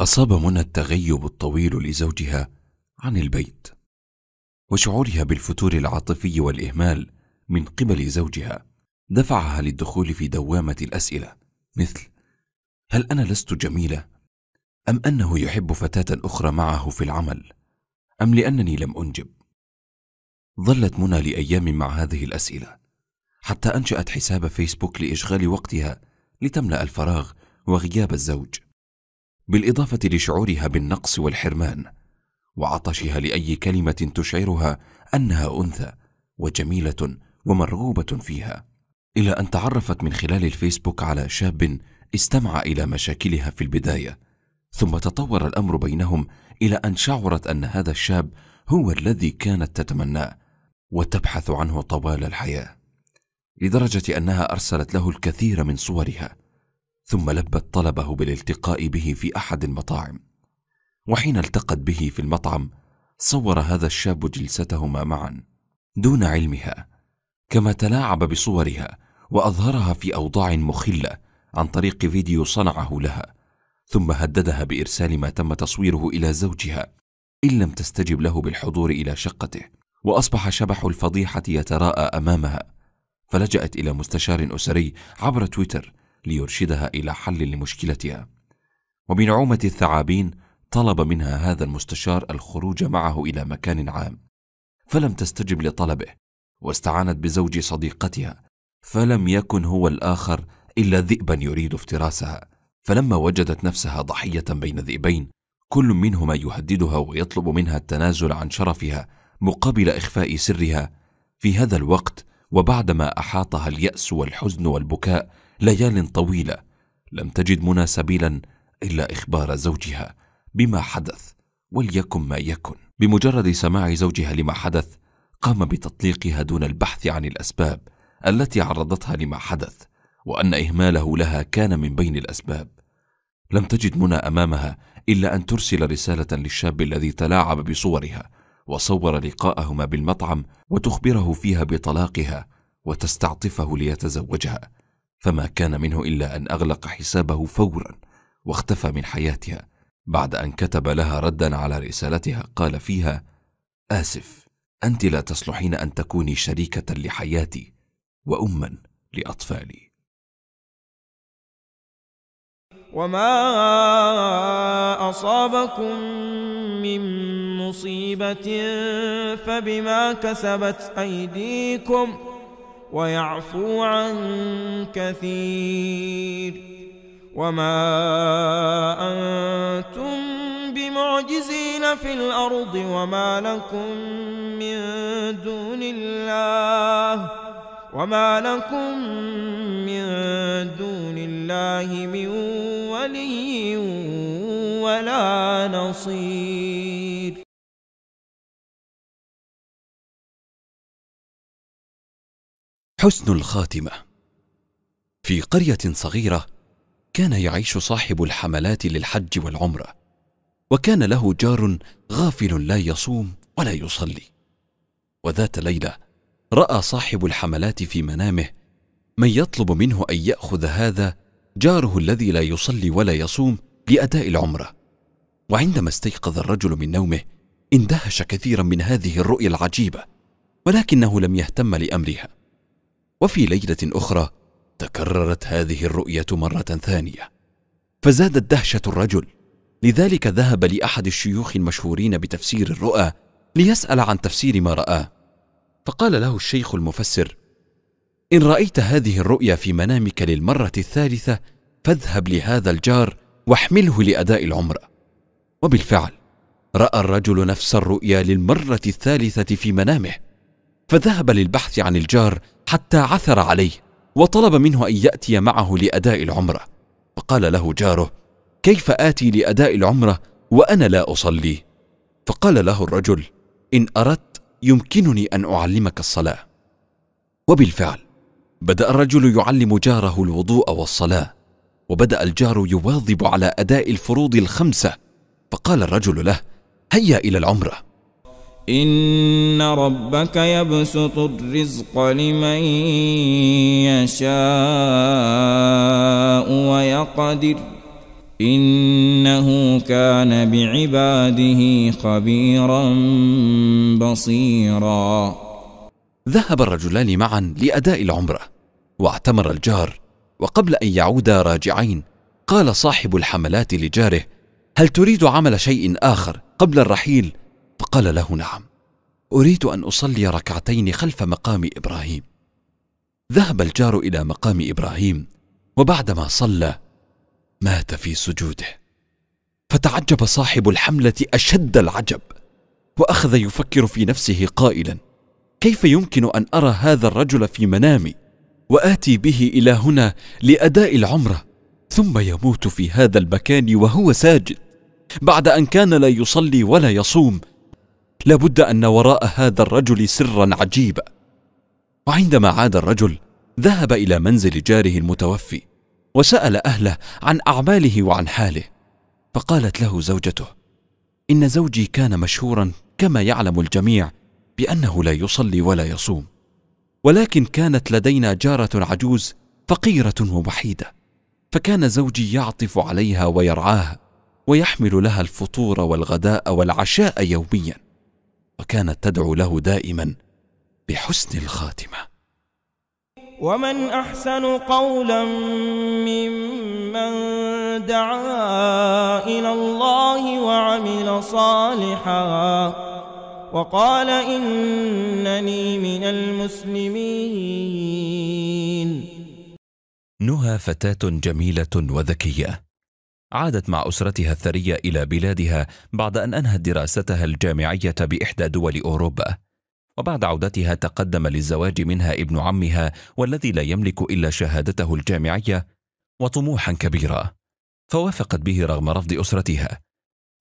أصاب منى التغيب الطويل لزوجها عن البيت وشعورها بالفتور العاطفي والإهمال من قبل زوجها دفعها للدخول في دوامة الأسئلة مثل هل أنا لست جميلة؟ أم أنه يحب فتاة أخرى معه في العمل؟ أم لأنني لم أنجب؟ ظلت منى لأيام مع هذه الأسئلة حتى أنشأت حساب فيسبوك لإشغال وقتها لتملأ الفراغ وغياب الزوج بالاضافه لشعورها بالنقص والحرمان وعطشها لاي كلمه تشعرها انها انثى وجميله ومرغوبه فيها الى ان تعرفت من خلال الفيسبوك على شاب استمع الى مشاكلها في البدايه ثم تطور الامر بينهم الى ان شعرت ان هذا الشاب هو الذي كانت تتمناه وتبحث عنه طوال الحياه لدرجه انها ارسلت له الكثير من صورها ثم لبت طلبه بالالتقاء به في احد المطاعم وحين التقت به في المطعم صور هذا الشاب جلستهما معا دون علمها كما تلاعب بصورها واظهرها في اوضاع مخله عن طريق فيديو صنعه لها ثم هددها بارسال ما تم تصويره الى زوجها ان لم تستجب له بالحضور الى شقته واصبح شبح الفضيحه يتراءى امامها فلجات الى مستشار اسري عبر تويتر ليرشدها الى حل لمشكلتها وبنعومه الثعابين طلب منها هذا المستشار الخروج معه الى مكان عام فلم تستجب لطلبه واستعانت بزوج صديقتها فلم يكن هو الاخر الا ذئبا يريد افتراسها فلما وجدت نفسها ضحيه بين ذئبين كل منهما يهددها ويطلب منها التنازل عن شرفها مقابل اخفاء سرها في هذا الوقت وبعدما احاطها الياس والحزن والبكاء ليال طويلة لم تجد منى سبيلا إلا إخبار زوجها بما حدث وليكن ما يكن بمجرد سماع زوجها لما حدث قام بتطليقها دون البحث عن الأسباب التي عرضتها لما حدث وأن إهماله لها كان من بين الأسباب لم تجد منى أمامها إلا أن ترسل رسالة للشاب الذي تلاعب بصورها وصور لقاءهما بالمطعم وتخبره فيها بطلاقها وتستعطفه ليتزوجها فما كان منه الا ان اغلق حسابه فورا واختفى من حياتها بعد ان كتب لها ردا على رسالتها قال فيها اسف انت لا تصلحين ان تكوني شريكه لحياتي واما لاطفالي وما اصابكم من مصيبه فبما كسبت ايديكم ويعفو عن كثير وما أنتم بمعجزين في الأرض وما لكم من دون الله وما لكم من دون الله من ولي ولا نصير حسن الخاتمه في قريه صغيره كان يعيش صاحب الحملات للحج والعمره وكان له جار غافل لا يصوم ولا يصلي وذات ليله راى صاحب الحملات في منامه من يطلب منه ان ياخذ هذا جاره الذي لا يصلي ولا يصوم لاداء العمره وعندما استيقظ الرجل من نومه اندهش كثيرا من هذه الرؤيا العجيبه ولكنه لم يهتم لامرها وفي ليله اخرى تكررت هذه الرؤيه مره ثانيه فزادت دهشه الرجل لذلك ذهب لاحد الشيوخ المشهورين بتفسير الرؤى ليسال عن تفسير ما راه فقال له الشيخ المفسر ان رايت هذه الرؤيا في منامك للمره الثالثه فاذهب لهذا الجار واحمله لاداء العمره وبالفعل راى الرجل نفس الرؤيا للمره الثالثه في منامه فذهب للبحث عن الجار حتى عثر عليه وطلب منه ان ياتي معه لاداء العمره فقال له جاره كيف اتي لاداء العمره وانا لا اصلي فقال له الرجل ان اردت يمكنني ان اعلمك الصلاه وبالفعل بدا الرجل يعلم جاره الوضوء والصلاه وبدا الجار يواظب على اداء الفروض الخمسه فقال الرجل له هيا الى العمره ان ربك يبسط الرزق لمن يشاء ويقدر انه كان بعباده خبيرا بصيرا ذهب الرجلان معا لاداء العمره واعتمر الجار وقبل ان يعودا راجعين قال صاحب الحملات لجاره هل تريد عمل شيء اخر قبل الرحيل فقال له نعم اريد ان اصلي ركعتين خلف مقام ابراهيم ذهب الجار الى مقام ابراهيم وبعدما صلى مات في سجوده فتعجب صاحب الحمله اشد العجب واخذ يفكر في نفسه قائلا كيف يمكن ان ارى هذا الرجل في منامي واتي به الى هنا لاداء العمره ثم يموت في هذا المكان وهو ساجد بعد ان كان لا يصلي ولا يصوم لابد ان وراء هذا الرجل سرا عجيبا وعندما عاد الرجل ذهب الى منزل جاره المتوفي وسال اهله عن اعماله وعن حاله فقالت له زوجته ان زوجي كان مشهورا كما يعلم الجميع بانه لا يصلي ولا يصوم ولكن كانت لدينا جاره عجوز فقيره ووحيده فكان زوجي يعطف عليها ويرعاها ويحمل لها الفطور والغداء والعشاء يوميا وكانت تدعو له دائما بحسن الخاتمه ومن احسن قولا ممن دعا الى الله وعمل صالحا وقال انني من المسلمين نهى فتاه جميله وذكيه عادت مع أسرتها الثرية إلى بلادها بعد أن أنهت دراستها الجامعية بإحدى دول أوروبا وبعد عودتها تقدم للزواج منها ابن عمها والذي لا يملك إلا شهادته الجامعية وطموحا كبيرا فوافقت به رغم رفض أسرتها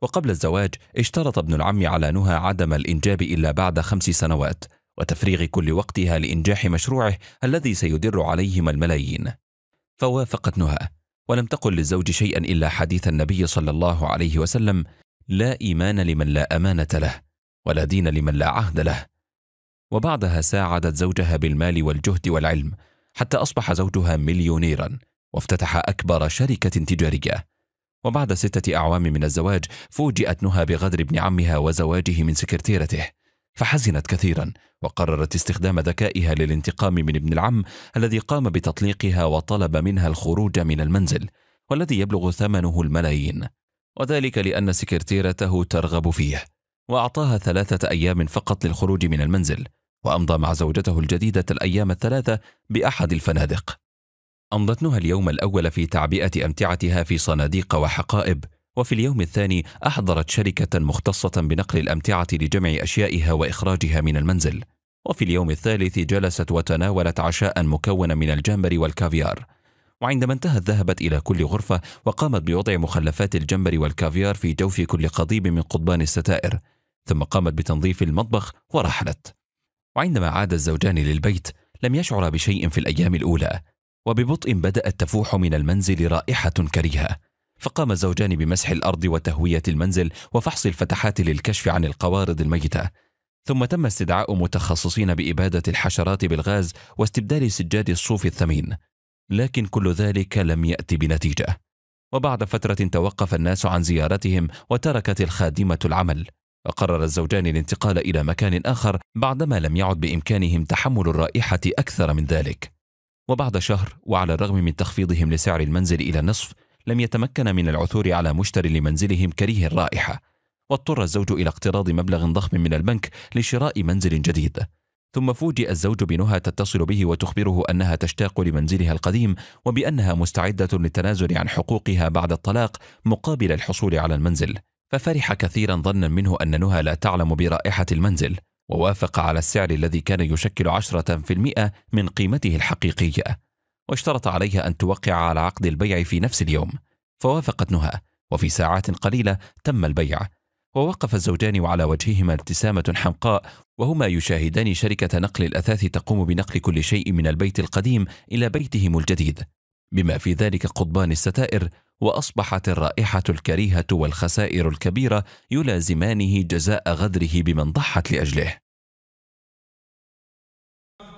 وقبل الزواج اشترط ابن العم على نهى عدم الإنجاب إلا بعد خمس سنوات وتفريغ كل وقتها لإنجاح مشروعه الذي سيدر عليهما الملايين فوافقت نهى ولم تقل للزوج شيئا إلا حديث النبي صلى الله عليه وسلم لا إيمان لمن لا أمانة له ولا دين لمن لا عهد له وبعدها ساعدت زوجها بالمال والجهد والعلم حتى أصبح زوجها مليونيرا وافتتح أكبر شركة تجارية وبعد ستة أعوام من الزواج فوجئت نهى بغدر ابن عمها وزواجه من سكرتيرته فحزنت كثيرا وقررت استخدام ذكائها للانتقام من ابن العم الذي قام بتطليقها وطلب منها الخروج من المنزل والذي يبلغ ثمنه الملايين وذلك لأن سكرتيرته ترغب فيه وأعطاها ثلاثة أيام فقط للخروج من المنزل وأمضى مع زوجته الجديدة الأيام الثلاثة بأحد الفنادق أمضت نهى اليوم الأول في تعبئة أمتعتها في صناديق وحقائب وفي اليوم الثاني أحضرت شركة مختصة بنقل الأمتعة لجمع أشيائها وإخراجها من المنزل وفي اليوم الثالث جلست وتناولت عشاء مكونا من الجمبري والكافيار وعندما انتهت ذهبت إلى كل غرفة وقامت بوضع مخلفات الجمبري والكافيار في جوف كل قضيب من قضبان الستائر ثم قامت بتنظيف المطبخ ورحلت وعندما عاد الزوجان للبيت لم يشعر بشيء في الأيام الأولى وببطء بدأت تفوح من المنزل رائحة كريهة فقام الزوجان بمسح الأرض وتهوية المنزل وفحص الفتحات للكشف عن القوارض الميتة ثم تم استدعاء متخصصين بإبادة الحشرات بالغاز واستبدال سجاد الصوف الثمين لكن كل ذلك لم يأتي بنتيجة وبعد فترة توقف الناس عن زيارتهم وتركت الخادمة العمل وقرر الزوجان الانتقال إلى مكان آخر بعدما لم يعد بإمكانهم تحمل الرائحة أكثر من ذلك وبعد شهر وعلى الرغم من تخفيضهم لسعر المنزل إلى نصف لم يتمكن من العثور على مشتري لمنزلهم كريه الرائحة واضطر الزوج إلى اقتراض مبلغ ضخم من البنك لشراء منزل جديد ثم فوجئ الزوج بنهى تتصل به وتخبره أنها تشتاق لمنزلها القديم وبأنها مستعدة للتنازل عن حقوقها بعد الطلاق مقابل الحصول على المنزل ففرح كثيرا ظنا منه أن نهى لا تعلم برائحة المنزل ووافق على السعر الذي كان يشكل 10% من قيمته الحقيقية واشترط عليها أن توقع على عقد البيع في نفس اليوم فوافقت نهى وفي ساعات قليلة تم البيع ووقف الزوجان وعلى وجههما ابتسامة حمقاء وهما يشاهدان شركة نقل الأثاث تقوم بنقل كل شيء من البيت القديم إلى بيتهم الجديد بما في ذلك قضبان الستائر وأصبحت الرائحة الكريهة والخسائر الكبيرة يلازمانه جزاء غدره بمن ضحت لأجله